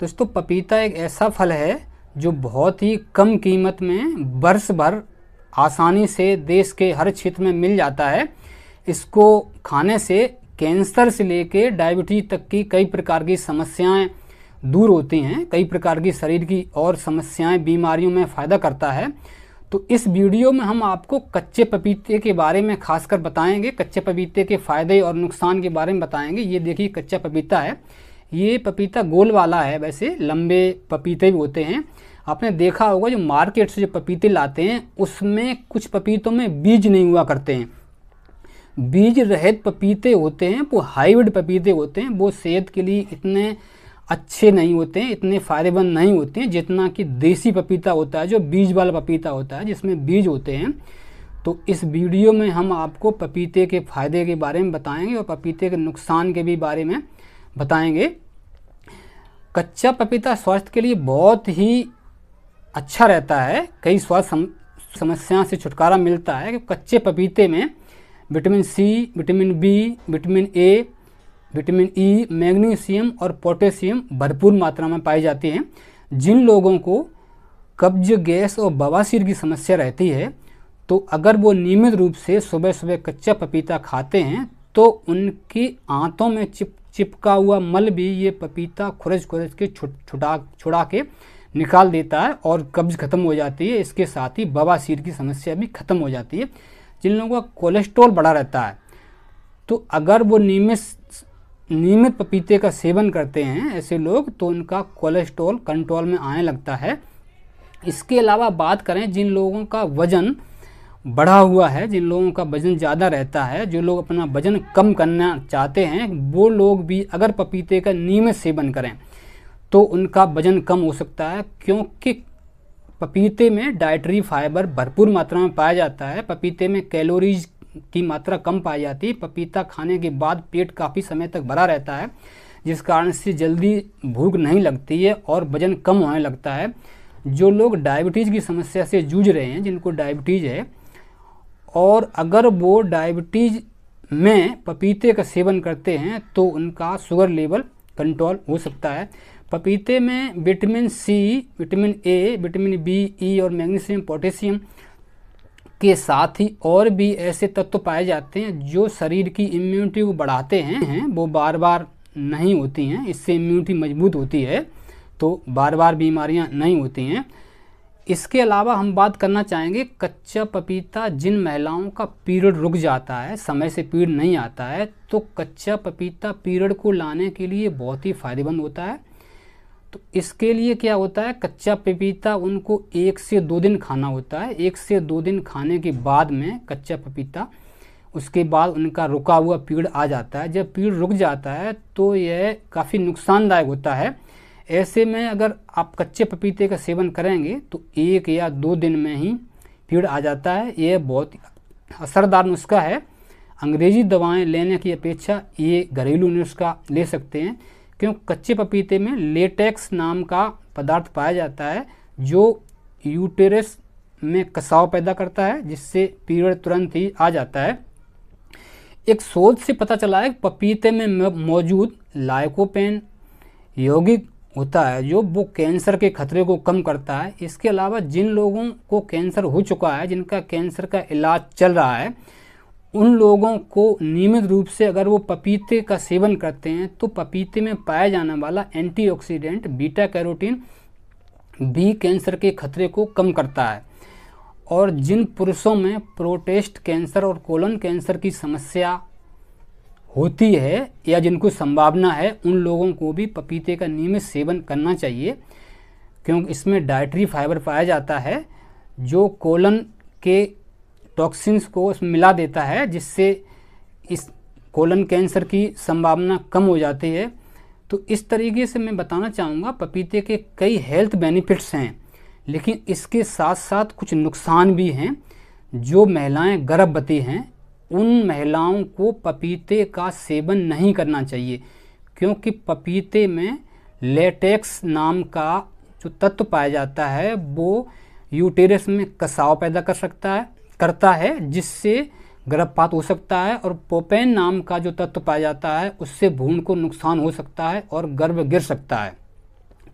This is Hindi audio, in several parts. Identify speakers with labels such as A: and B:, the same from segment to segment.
A: दोस्तों पपीता एक ऐसा फल है जो बहुत ही कम कीमत में वर्ष भर आसानी से देश के हर क्षेत्र में मिल जाता है इसको खाने से कैंसर से लेके डायबिटीज तक की कई प्रकार की समस्याएं दूर होती हैं कई प्रकार की शरीर की और समस्याएं बीमारियों में फ़ायदा करता है तो इस वीडियो में हम आपको कच्चे पपीते के बारे में खासकर बताएंगे कच्चे पपीते के फ़ायदे और नुकसान के बारे में बताएंगे ये देखिए कच्चा पपीता है ये पपीता गोल वाला है वैसे लंबे पपीते भी होते हैं आपने देखा होगा जो मार्केट से जो पपीते लाते हैं उसमें कुछ पपीतों में बीज नहीं हुआ करते हैं बीज रहित पपीते होते हैं वो हाइब्रिड पपीते होते हैं वो सेहत के लिए इतने अच्छे नहीं होते हैं इतने फ़ायदेमंद नहीं होते हैं जितना कि देसी पपीता होता है जो बीज वाला पपीता होता है जिसमें बीज होते हैं तो इस वीडियो में हम आपको पपीते के फ़ायदे के बारे में बताएंगे और पपीते के नुकसान के भी बारे में बताएंगे कच्चा पपीता स्वास्थ्य के लिए बहुत ही अच्छा रहता है कई स्वास्थ्य सम, समस्या से छुटकारा मिलता है कि कच्चे पपीते में vitamin C vitamin B vitamin A vitamin E magnesium और पोटेशियम भरपूर मात्रा में पाई जाती हैं जिन लोगों को कब्ज गैस और बवासीर की समस्या रहती है तो अगर वो नियमित रूप से सुबह सुबह कच्चा पपीता खाते हैं तो उनकी आंतों में चिप चिपका हुआ मल भी ये पपीता खुरज खुरज के छुट छुटा छुड़ा के निकाल देता है और कब्ज खत्म हो जाती है इसके साथ ही बवासीर की समस्या भी खत्म हो जाती है जिन लोगों का कोलेस्ट्रॉल बढ़ा रहता है तो अगर वो नियमित नियमित पपीते का सेवन करते हैं ऐसे लोग तो उनका कोलेस्ट्रॉल कंट्रोल में आने लगता है इसके अलावा बात करें जिन लोगों का वज़न बढ़ा हुआ है जिन लोगों का वज़न ज़्यादा रहता है जो लोग अपना वज़न कम करना चाहते हैं वो लोग भी अगर पपीते का नियमित सेवन करें तो उनका वज़न कम हो सकता है क्योंकि पपीते में डाइटरी फाइबर भरपूर मात्रा में पाया जाता है पपीते में कैलोरीज की मात्रा कम पाई जाती है पपीता खाने के बाद पेट काफ़ी समय तक भरा रहता है जिस कारण से जल्दी भूख नहीं लगती है और वज़न कम होने लगता है जो लोग डायबिटीज़ की समस्या से जूझ रहे हैं जिनको डायबिटीज़ है और अगर वो डायबिटीज़ में पपीते का सेवन करते हैं तो उनका शुगर लेवल कंट्रोल हो सकता है पपीते में vitamin C vitamin A vitamin B E और मैग्नीशियम पोटेशियम के साथ ही और भी ऐसे तत्व पाए जाते हैं जो शरीर की इम्यूनिटी को बढ़ाते हैं वो बार बार नहीं होती हैं इससे इम्यूनिटी मजबूत होती है तो बार बार बीमारियां नहीं होती हैं इसके अलावा हम बात करना चाहेंगे कच्चा पपीता जिन महिलाओं का पीरियड रुक जाता है समय से पीरियड नहीं आता है तो कच्चा पपीता पीरियड को लाने के लिए बहुत ही फायदेमंद होता है तो इसके लिए क्या होता है कच्चा पपीता उनको एक से दो दिन खाना होता है एक से दो दिन खाने के बाद में कच्चा पपीता उसके बाद उनका रुका हुआ पीड़ आ जाता है जब पीड़ रुक जाता है तो यह काफ़ी नुकसानदायक होता है ऐसे में अगर आप कच्चे पपीते का सेवन करेंगे तो एक या दो दिन में ही पीड़ आ जाता है यह बहुत असरदार नुस्खा है अंग्रेजी दवाएं लेने की अपेक्षा ये घरेलू नुस्खा ले सकते हैं क्यों कच्चे पपीते में लेटेक्स नाम का पदार्थ पाया जाता है जो यूटेरस में कसाव पैदा करता है जिससे पीरियड तुरंत ही आ जाता है एक शोध से पता चला है पपीते में मौजूद लाइकोपेन यौगिक होता है जो वो कैंसर के खतरे को कम करता है इसके अलावा जिन लोगों को कैंसर हो चुका है जिनका कैंसर का इलाज चल रहा है उन लोगों को नियमित रूप से अगर वो पपीते का सेवन करते हैं तो पपीते में पाया जाने वाला एंटीऑक्सीडेंट बीटा कैरोटीन भी कैंसर के खतरे को कम करता है और जिन पुरुषों में प्रोटेस्ट कैंसर और कोलन कैंसर की समस्या होती है या जिनको संभावना है उन लोगों को भी पपीते का नियमित सेवन करना चाहिए क्योंकि इसमें डायट्री फाइबर पाया जाता है जो कोलन के टॉक्सिन्स को इसमें मिला देता है जिससे इस कोलन कैंसर की संभावना कम हो जाती है तो इस तरीके से मैं बताना चाहूँगा पपीते के कई हेल्थ बेनिफिट्स हैं लेकिन इसके साथ साथ कुछ नुकसान भी हैं जो महिलाएं गर्भवती हैं उन महिलाओं को पपीते का सेवन नहीं करना चाहिए क्योंकि पपीते में लेटेक्स नाम का जो तत्व पाया जाता है वो यूटेरस में कसाव पैदा कर सकता है करता है जिससे गर्भपात हो सकता है और पोपेन नाम का जो तत्व पाया जाता है उससे भूण को नुकसान हो सकता है और गर्भ गिर सकता है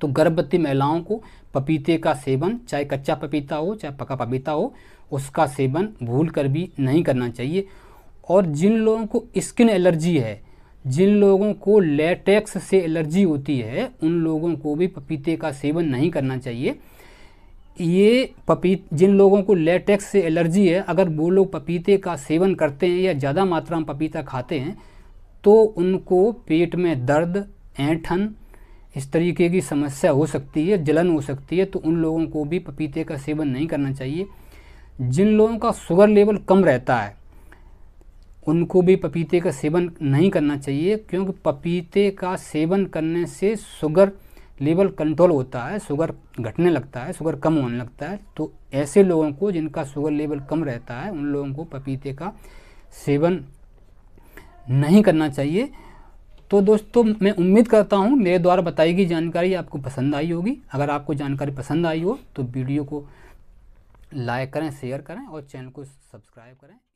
A: तो गर्भवती महिलाओं को पपीते का सेवन चाहे कच्चा पपीता हो चाहे पका पपीता हो उसका सेवन भूल कर भी नहीं करना चाहिए और जिन लोगों को स्किन एलर्जी है जिन लोगों को लेटेक्स से एलर्जी होती है उन लोगों को भी पपीते का सेवन नहीं करना चाहिए ये पपी जिन लोगों को लेटेक्स से एलर्जी है अगर वो लोग पपीते का सेवन करते हैं या ज़्यादा मात्रा में पपीता खाते हैं तो उनको पेट में दर्द ऐंठन इस तरीके की समस्या हो सकती है जलन हो सकती है तो उन लोगों को भी पपीते का सेवन नहीं करना चाहिए जिन लोगों का शुगर लेवल कम रहता है उनको भी पपीते का सेवन नहीं करना चाहिए क्योंकि पपीते का सेवन करने से शुगर लेवल कंट्रोल होता है शुगर घटने लगता है शुगर कम होने लगता है तो ऐसे लोगों को जिनका शुगर लेवल कम रहता है उन लोगों को पपीते का सेवन नहीं करना चाहिए तो दोस्तों मैं उम्मीद करता हूँ मेरे द्वारा बताई गई जानकारी आपको पसंद आई होगी अगर आपको जानकारी पसंद आई हो तो वीडियो को लाइक करें शेयर करें और चैनल को सब्सक्राइब करें